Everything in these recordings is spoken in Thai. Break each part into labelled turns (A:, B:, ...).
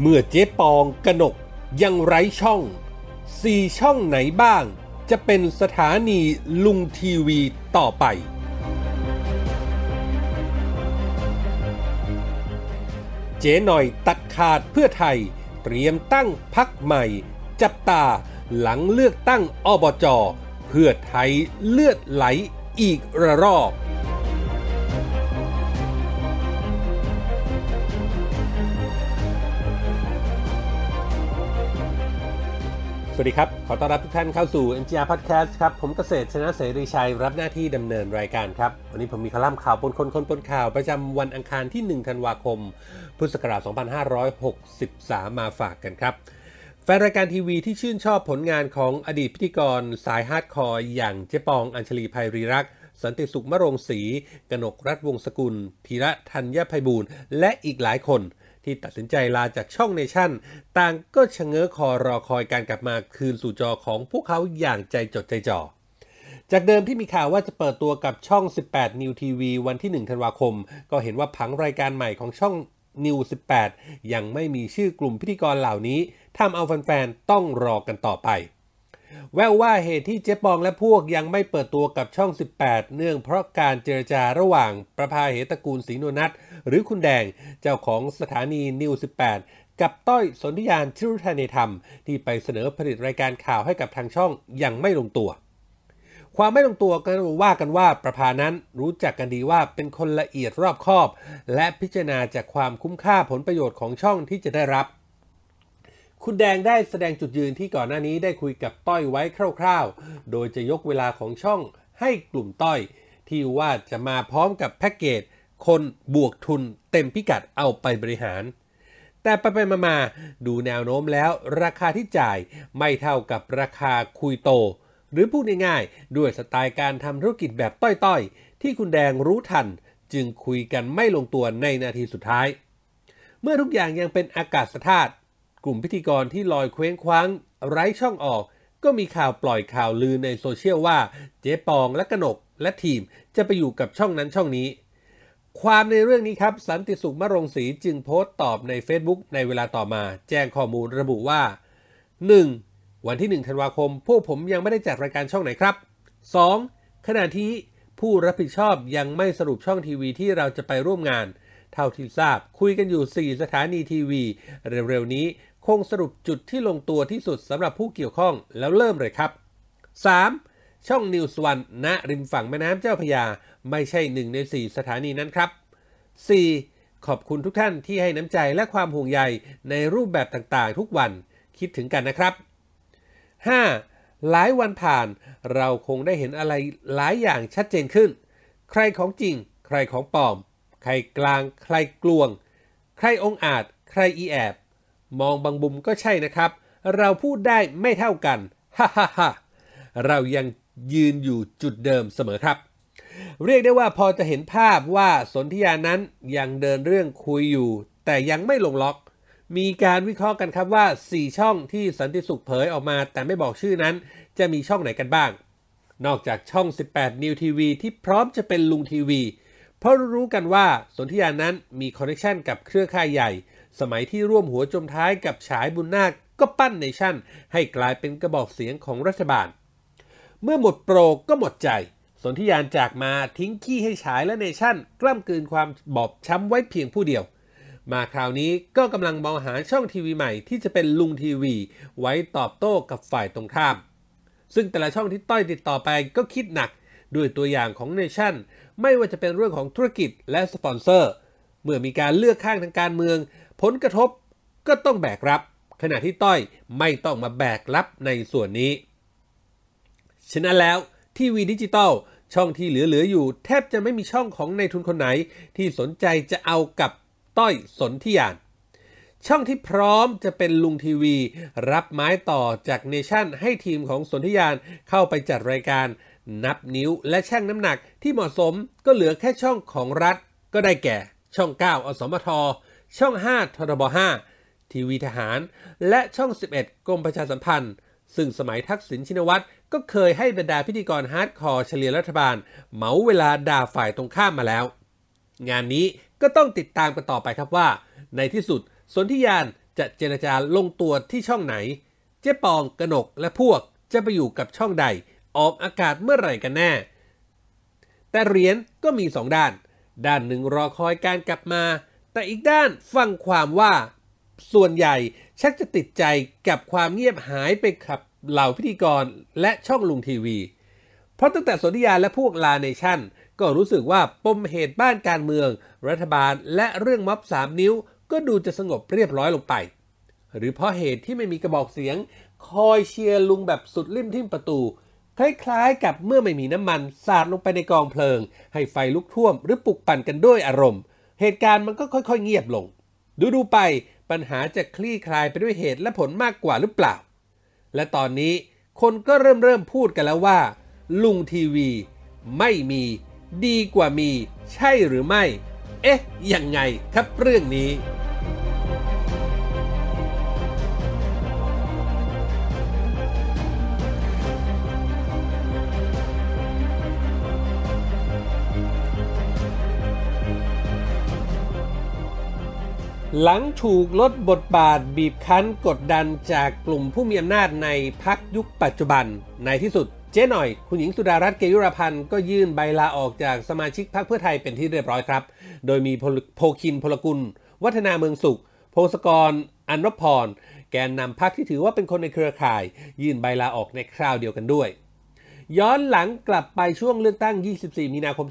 A: เมื่อเจ๊ปองกนกยังไร้ช่อง สี่ช่องไหนบ้างจะเป็นสถานีลุงทีวีต่อไป เจ๊หน่อยตัดขาดเพื่อไทย เตรียมตั้งพักใหม่ จับตาหลังเลือกตั้งอบจเพื่อไทยเลือดไหลอีกระรอกสวัสดีครับ ขอต้อนรับทุกท่านเข้าสู่ NGR Podcast ครับ ผมเกษตรชนะเสรีชัยรับหน้าที่ดำเนินรายการครับ วันนี้ผมมีคอลัมน์ข่าวปนคนคนปนข่าว ประจำวันอังคารที่1ธันวาคม พุทธศักราช2563 มาฝากกันครับ แฟนรายการทีวีที่ชื่นชอบผลงานของอดีตพิธีกร สายฮาร์ดคอร์อย่างเจ๊ปองอัญชลีภัยรีรักสันติสุขมะรงศรีกนกรัฐวงศกุลธีระธัญญาภัยบูรณ์ และอีกหลายคนที่ตัดสินใจลาจากช่องเนชั่น ต่างก็ชะเง้อคอรอคอยการกลับมาคืนสู่จอของพวกเขาอย่างใจจดใจจ่อ จากเดิมที่มีข่าวว่าจะเปิดตัวกับช่อง 18 New TV วันที่ 1 ธันวาคม ก็เห็นว่าผังรายการใหม่ของช่อง New 18 ยังไม่มีชื่อกลุ่มพิธีกรเหล่านี้ทำเอาแฟนๆ ต้องรอกันต่อไปแววว่าเหตุที่เจ๊ปองและพวกยังไม่เปิดตัวกับช่อง 18 เนื่องเพราะการเจรจาระหว่างประภาเหตกูลศรีนวนัทหรือคุณแดงเจ้าของสถานีนิว18 กับต้อยสนธิยานชิรุธานธรรม ที่ไปเสนอผลิตรายการข่าวให้กับทางช่องยังไม่ลงตัว ความไม่ลงตัวก็ว่ากันว่าประภานั้นรู้จักกันดีว่าเป็นคนละเอียดรอบคอบ และพิจารณาจากความคุ้มค่าผลประโยชน์ของช่องที่จะได้รับคุณแดงได้แสดงจุดยืนที่ก่อนหน้านี้ได้คุยกับต้อยไว้คร่าวๆ โดยจะยกเวลาของช่องให้กลุ่มต้อย ที่ว่าจะมาพร้อมกับแพ็กเกจ คนบวกทุนเต็มพิกัดเอาไปบริหาร แต่ไปไปมามาดูแนวโน้มแล้วราคาที่จ่ายไม่เท่ากับราคาคุยโต หรือพูดง่ายๆ ด้วยสไตล์การทำธุรกิจแบบต้อยๆ ที่คุณแดงรู้ทัน จึงคุยกันไม่ลงตัวในนาทีสุดท้าย เมื่อทุกอย่างยังเป็นอากาศธาตุกลุ่มพิธีกรที่ลอยเคว้งคว้างไร้ช่องออก ก็มีข่าวปล่อยข่าวลือในโซเชียลว่า เจ๊ปองและกนกและทีมจะไปอยู่กับช่องนั้นช่องนี้ ความในเรื่องนี้ครับ สันติสุขมรงศรีจึงโพสต์ตอบใน Facebook ในเวลาต่อมา แจ้งข้อมูลระบุว่า 1. วันที่1ธันวาคม พวกผมยังไม่ได้จัดรายการช่องไหนครับ 2. ขณะที่ผู้รับผิดชอบยังไม่สรุปช่องทีวีที่เราจะไปร่วมงาน เท่าที่ทราบคุยกันอยู่ 4 สถานีทีวี เร็วๆ นี้คงสรุปจุดที่ลงตัวที่สุดสำหรับผู้เกี่ยวข้องแล้วเริ่มเลยครับ 3. ช่องนิวส์วันณริมฝั่งแม่น้ำเจ้าพยา ไม่ใช่หนึ่งใน 4 สถานีนั้นครับ 4. ขอบคุณทุกท่านที่ให้น้ำใจและความห่วงใยในรูปแบบต่างๆทุกวันคิดถึงกันนะครับ 5. หลายวันผ่านเราคงได้เห็นอะไรหลายอย่างชัดเจนขึ้น ใครของจริง ใครของปลอม ใครกลางใครกลวง ใครองอาจใครอีแอบมองบางบุมก็ใช่นะครับเราพูดได้ไม่เท่ากันฮ่าฮ่าฮ่าเรายังยืนอยู่จุดเดิมเสมอครับ เรียกได้ว่าพอจะเห็นภาพว่าสนธิยานั้นยังเดินเรื่องคุยอยู่ แต่ยังไม่ลงล็อก มีการวิเคราะห์กันครับว่า 4 ช่องที่สันติสุขเผยออกมา แต่ไม่บอกชื่อนั้นจะมีช่องไหนกันบ้าง นอกจากช่อง 18 นิวทีวีที่พร้อมจะเป็นลุงทีวี เพราะรู้กันว่าสนธิยานั้นมีคอนเนคชันกับเครือข่ายใหญ่สมัยที่ร่วมหัวจมท้ายกับฉายบุญนาคก็ปั้นในชั่น ให้กลายเป็นกระบอกเสียงของรัฐบาล เมื่อหมดโปรก็หมดใจ สนธิยานจากมาทิ้งขี้ให้ฉายและในชั่น กล้ำกลืนความบอบช้ำไว้เพียงผู้เดียว มาคราวนี้ก็กำลังมองหาช่องทีวีใหม่ ที่จะเป็นลุงทีวีไว้ตอบโต้กับฝ่ายตรงข้าม ซึ่งแต่ละช่องที่ต้อยติดต่อไปก็คิดหนัก ด้วยตัวอย่างของเนชั่นไม่ว่าจะเป็นเรื่องของธุรกิจและสปอนเซอร์ เมื่อมีการเลือกข้างทางการเมืองผลกระทบก็ต้องแบกรับ ขณะที่ต้อยไม่ต้องมาแบกรับในส่วนนี้ฉะนั้นแล้ว ทีวีดิจิตอลช่องที่เหลือๆ อยู่ แทบจะไม่มีช่องของนายทุนคนไหน ที่สนใจจะเอากับต้อยสนธิยาน ช่องที่พร้อมจะเป็นลุงทีวี รับไม้ต่อจากเนชั่น ให้ทีมของสนธิยานเข้าไปจัดรายการนับนิ้วและช่งน้ำหนักที่เหมาะสมก็เหลือแค่ช่องของรัฐ ก็ได้แก่ช่อง 9 อสมทช่อง 5ทรบ5ทีวีทหาร และช่อง 11 กรมประชาสัมพันธ์ ซึ่งสมัยทักษิณชินวัตร ก็เคยให้บรรดาพิธีกรฮาร์ดคอร์เฉลี่ยรัฐบาลเหมาเวลาด่าฝ่ายตรงข้ามมาแล้ว งานนี้ก็ต้องติดตามกันต่อไปครับว่า ในที่สุด สนธิยานจะเจรจาลงตัวที่ช่องไหน เจ๊ปองกนกและพวกจะไปอยู่กับช่องใดออกอากาศเมื่อไหร่กันแน่ แต่เหรียญก็มีสองด้าน ด้านหนึ่งรอคอยการกลับมาแต่อีกด้านฟังความว่า ส่วนใหญ่ ชักจะติดใจกับความเงียบหายไปขับเหล่าพิธีกรและช่องลุงทีวี เพราะตั้งแต่สนธิยาและพวกลาเนชั่น ก็รู้สึกว่าปมเหตุบ้านการเมือง รัฐบาลและเรื่องม็อบสามนิ้ว ก็ดูจะสงบเรียบร้อยลงไป หรือเพราะเหตุที่ไม่มีกระบอกเสียง คอยเชียร์ลุงแบบสุดริมทิ่มประตูคล้ายๆกับเมื่อไม่มีน้ำมันสาดลงไปในกองเพลิง ให้ไฟลุกท่วม หรือปลุกปั่นกันด้วยอารมณ์เหตุการณ์มันก็ค่อย ๆเงียบลง ดูดูไปปัญหาจะคลี่คลายไปด้วยเหตุและผลมากกว่าหรือเปล่า และตอนนี้คนก็เริ่มเริ่มพูดกันแล้วว่า ลุงทีวี ไม่มี ดีกว่ามี ใช่หรือไม่ เอ๊ะ ยังไงครับเรื่องนี้หลังถูกลดบทบาทบีบคั้นกดดันจากกลุ่มผู้มีอำนาจในพักยุคปัจจุบันในที่สุด เจ๊หน่อย คุณหญิงสุดารัตน์เกยุรพันธ์ก็ยื่นใบลาออกจากสมาชิกพักเพื่อไทยเป็นที่เรียบร้อยครับ โดยมีโพคินพลกุล วัฒนาเมืองสุขโพสกร อันรพร แกนนำพักที่ถือว่าเป็นคนในเครือข่าย ยื่นใบลาออกในคราวเดียวกันด้วย ย้อนหลังกลับไปช่วงเลือกตั้ง 24มีนาคม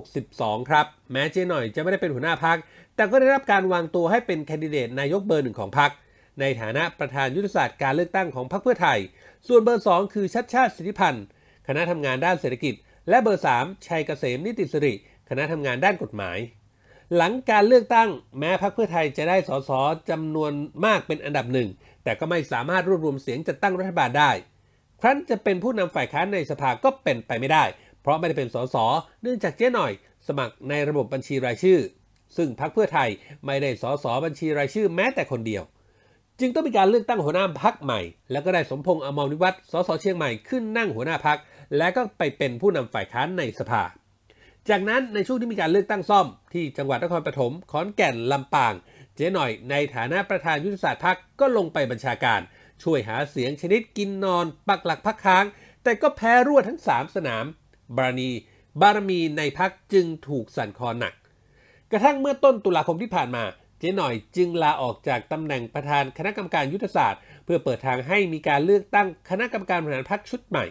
A: 2562ครับ แม้เจ๊หน่อยจะไม่ได้เป็นหัวหน้าพักแต่ก็ได้รับการวางตัวให้เป็นแคนดิเดตนายกเบอร์หนึ่งของพรรคในฐานะประธานยุทธศาสตร์การเลือกตั้งของพรรคเพื่อไทย ส่วนเบอร์ 2 คือชัดชาติสิทธิพันธ์คณะทำงานด้านเศรษฐกิจ และเบอร์3ชัยเกษมนิติสิริ คณะทำงานด้านกฎหมาย หลังการเลือกตั้งแม้พรรคเพื่อไทยจะได้สสจำนวนมากเป็นอันดับหนึ่ง แต่ก็ไม่สามารถรวบรวมเสียงจัดตั้งรัฐบาลได้ ครั้นจะเป็นผู้นำฝ่ายค้านในสภาก็เป็นไปไม่ได้ เพราะไม่ได้เป็นสสเนื่องจากเจ๊หน่อย สมัครในระบบบัญชีรายชื่อซึ่งพรรคเพื่อไทย ไม่ได้สสบัญชีรายชื่อแม้แต่คนเดียว จึงต้องมีการเลือกตั้งหัวหน้าพักใหม่แล้วก็ได้สมพงษ์อมรนิวัตรสสเชียงใหม่ขึ้นนั่งหัวหน้าพัก และก็ไปเป็นผู้นำฝ่ายค้านในสภา จากนั้นในช่วงที่มีการเลือกตั้งซ่อม ที่จังหวัดนครปฐมขอนแก่น ลำปาง เจ๊หน่อยในฐานะประธานยุทธศาสตร์พักก็ลงไปบัญชาการ ช่วยหาเสียงชนิดกินนอน ปักหลักพักค้าง แต่ก็แพ้รั่วทั้ง 3 สนาม บารมีบารมีในพักจึงถูกสั่นคลอนหนักกระทั่งเมื่อต้นตุลาคมที่ผ่านมาเจ๊หน่อยจึงลาออกจากตำแหน่งประธานคณะกรรมการยุทธศาสตร์เพื่อเปิดทางให้มีการเลือกตั้งคณะกรรมการบริหารพรรคชุดใหม่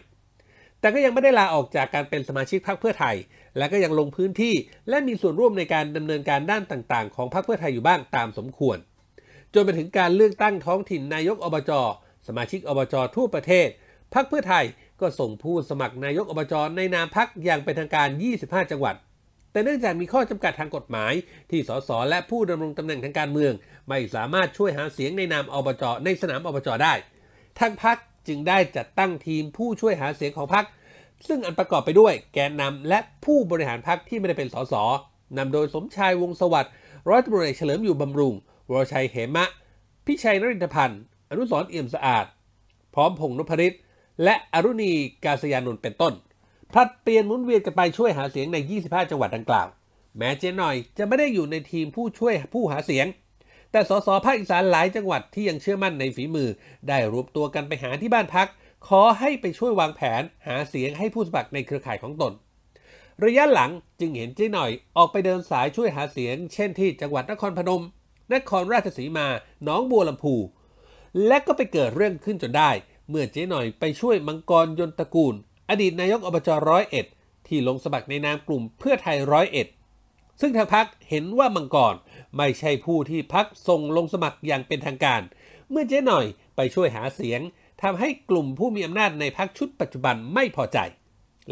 A: แต่ก็ยังไม่ได้ลาออกจากการเป็นสมาชิกพรรคเพื่อไทย และก็ยังลงพื้นที่และมีส่วนร่วมในการดำเนินการด้านต่างๆ ของพรรคเพื่อไทยอยู่บ้างตามสมควรจนไปถึงการเลือกตั้งท้องถิ่นนายกอบจสมาชิกอบจทั่วประเทศพรรคเพื่อไทยก็ส่งผู้สมัครนายกอบจในนามพักอย่างเป็นทางการ 25 จังหวัดแต่เนื่องจากมีข้อจำกัดทางกฎหมายที่สสและผู้ดำรงตำแหน่งทางการเมือง ไม่สามารถช่วยหาเสียงในนามอบจในสนามอบจได้ทางพักจึงได้จัดตั้งทีมผู้ช่วยหาเสียงของพัก ซึ่งอันประกอบไปด้วยแกนนำและผู้บริหารพักที่ไม่ได้เป็นสสนำโดยสมชายวงสวัสดิ์ร้อยตำรวจเอกเฉลิมอยู่บำรุง วรชัยเหมะ พิชัยนรินทพันธ์อนุสรเอี่ยมสะอาด พร้อมพงนพริตและอรุณีกาสยานนท์เป็นต้นผลัดเปลี่ยนหมุนเวียนกันไปช่วยหาเสียงใน 25 จังหวัดดังกล่าว แม้เจ๊หน่อยจะไม่ได้อยู่ในทีมผู้ช่วยผู้หาเสียง แต่สสภาคอีสานหลายจังหวัดที่ยังเชื่อมั่นในฝีมือ ได้รวมตัวกันไปหาที่บ้านพัก ขอให้ไปช่วยวางแผนหาเสียงให้ผู้สมัครในเครือข่ายของตน ระยะหลังจึงเห็นเจ๊หน่อยออกไปเดินสายช่วยหาเสียง เช่นที่จังหวัดนครพนม นครราชสีมาหนองบัวลำพู และก็ไปเกิดเรื่องขึ้นจนได้ เมื่อเจ๊หน่อยไปช่วยมังกรยนตระกูลอดีตนายกอบจร้อยเอ็ดที่ลงสมัครในนามกลุ่มเพื่อไทยร้อยเอ็ดซึ่งทางพักเห็นว่ามังกรไม่ใช่ผู้ที่พักส่งลงสมัครอย่างเป็นทางการ เมื่อเจ๊หน่อยไปช่วยหาเสียงทำให้กลุ่มผู้มีอำนาจในพักชุดปัจจุบันไม่พอใจ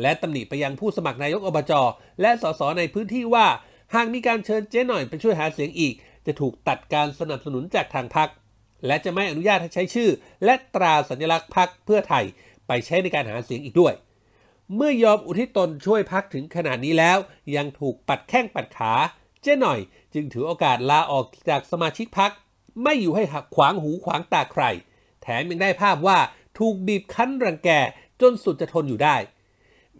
A: และตำหนิไปยังผู้สมัครนายกอบจอและสสในพื้นที่ว่าหากมีการเชิญเจ๊หน่อยไปช่วยหาเสียงอีกจะถูกตัดการสนับสนุนจากทางพัก และจะไม่อนุญาตให้ใช้ชื่อและตราสัญลักษณ์พักเพื่อไทยไปใช้ในการหาเสียงอีกด้วย เมื่อยอมอุทิศตนช่วยพักถึงขนาดนี้แล้ว ยังถูกปัดแข้งปัดขา เจ้หน่อยจึงถือโอกาสลาออกจากสมาชิกพัก ไม่อยู่ให้หักขวางหูขวางตาใคร แถมยังได้ภาพว่าถูกบีบคั้นรังแกจนสุดจะทนอยู่ได้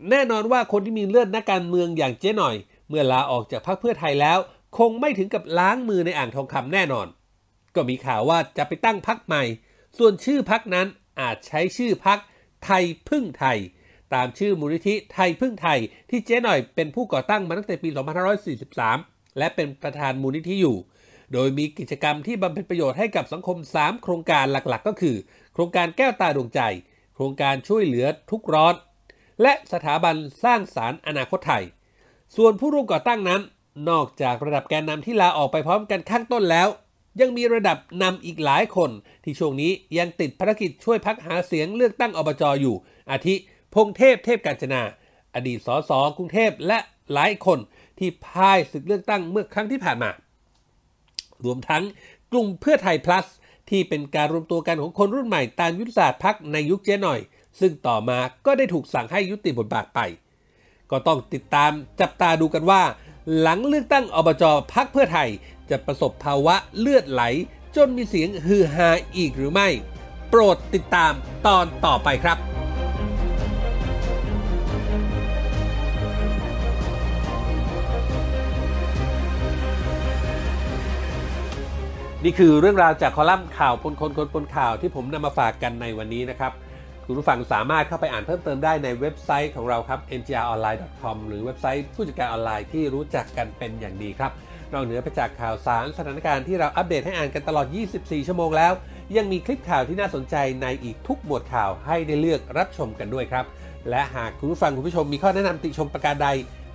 A: แน่นอนว่าคนที่มีเลือดนักการเมืองอย่างเจ๊หน่อย เมื่อลาออกจากพรรคเพื่อไทยแล้ว คงไม่ถึงกับล้างมือในอ่างทองคำแน่นอน ก็มีข่าวว่าจะไปตั้งพรรคใหม่ ส่วนชื่อพรรคนั้นอาจใช้ชื่อพรรคไทยพึ่งไทย ตามชื่อมูลนิธิไทยพึ่งไทย ที่เจ๊หน่อยเป็นผู้ก่อตั้งมาตั้งแต่ปี 2543 และเป็นประธานมูลนิธิอยู่ โดยมีกิจกรรมที่บำเพ็ญประโยชน์ให้กับสังคม 3 โครงการหลักๆก็คือ โครงการแก้วตาดวงใจ โครงการช่วยเหลือทุกร้อน และสถาบันสร้างสารอนาคตไทย ส่วนผู้ร่วมก่อตั้งนั้น นอกจากระดับแกนนำที่ลาออกไปพร้อมกันข้างต้นแล้วยังมีระดับนำอีกหลายคน ที่ ช่วงนี้ยัง ติดภารกิจช่วยพักหาเสียงเลือกตั้งอบจออยู่อาทิพงเทพเทพกาญจนา อดีตสสกรุงเทพและหลายคนที่พ่ายศึกเลือกตั้งเมื่อครั้งที่ผ่านมารวมทั้งกลุ่มเพื่อไทยพลัสที่เป็นการรวมตัวกันของคนรุ่นใหม่ตามยุทธศาสตร์พักในยุคเจ๊หน่อย ซึ่งต่อมาก็ได้ถูกสั่งให้ยุติบทบาทไป ก็ต้องติดตามจับตาดูกันว่า หลังเลือกตั้งอบจพักเพื่อไทยจะประสบภาวะเลือดไหล จนมีเสียงฮือฮาอีกหรือไม่ โปรดติดตามตอนต่อไปครับ นี่คือเรื่องราวจากคอลัมน์ข่าวพนคนคนพลข่าวที่ผมนำมาฝากกันในวันนี้นะครับ คุณผู้ฟังสามารถเข้าไปอ่านเพิ่มเติมได้ในเว็บไซต์ของเราครับ ngronline.com หรือเว็บไซต์ ผู้จัดการออนไลน์ที่รู้จักกันเป็นอย่างดีครับนอกเหนือไปจากข่าวสารสถานการณ์ที่เราอัปเดตให้อ่านกันตลอด 24 ชั่วโมงแล้ว ยังมีคลิปข่าวที่น่าสนใจในอีกทุกหมวดข่าวให้ได้เลือกรับชมกันด้วยครับ และหากคุณผู้ฟังคุณผู้ชมมีข้อแนะนำติชมประการใด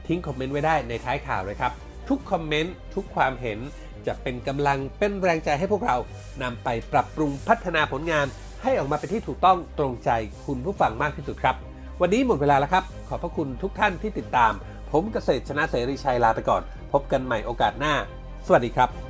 A: ทิ้งคอมเมนต์ไว้ได้ในท้ายข่าวเลยครับ ทุกคอมเมนต์ ทุกความเห็น จะเป็นกำลังเป็นแรงใจให้พวกเรานำไปปรับปรุงพัฒนาผลงาน ให้ออกมาเป็นที่ถูกต้องตรงใจคุณผู้ฟังมากที่สุดครับวันนี้หมดเวลาแล้วครับ ขอบพระคุณทุกท่านที่ติดตาม ผมเกษตรชนะเสรีชัยลาไปก่อนพบกันใหม่โอกาสหน้า สวัสดีครับ